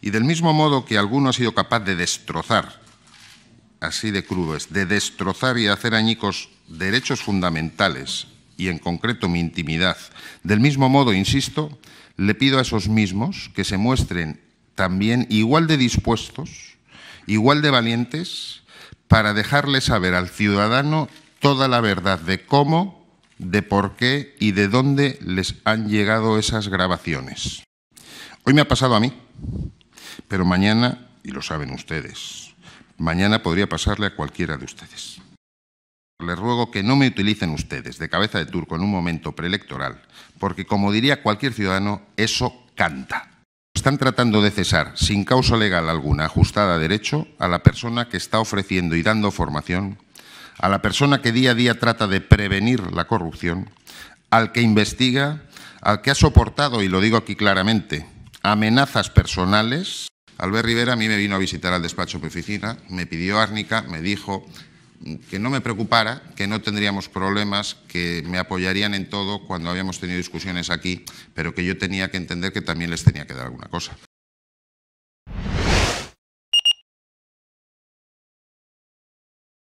Y del mismo modo que alguno ha sido capaz de destrozar, así de crudo es, de destrozar y hacer añicos derechos fundamentales y en concreto mi intimidad, del mismo modo, insisto, le pido a esos mismos que se muestren también igual de dispuestos, igual de valientes, para dejarle saber al ciudadano toda la verdad de cómo, de por qué y de dónde les han llegado esas grabaciones. Hoy me ha pasado a mí. Pero mañana, y lo saben ustedes, mañana podría pasarle a cualquiera de ustedes. Les ruego que no me utilicen ustedes de cabeza de turco en un momento preelectoral, porque como diría cualquier ciudadano, eso canta. Están tratando de cesar, sin causa legal alguna ajustada a derecho, a la persona que está ofreciendo y dando formación, a la persona que día a día trata de prevenir la corrupción, al que investiga, al que ha soportado, y lo digo aquí claramente, amenazas personales. Albert Rivera a mí me vino a visitar al despacho de oficina, me pidió árnica, me dijo que no me preocupara, que no tendríamos problemas, que me apoyarían en todo cuando habíamos tenido discusiones aquí, pero que yo tenía que entender que también les tenía que dar alguna cosa.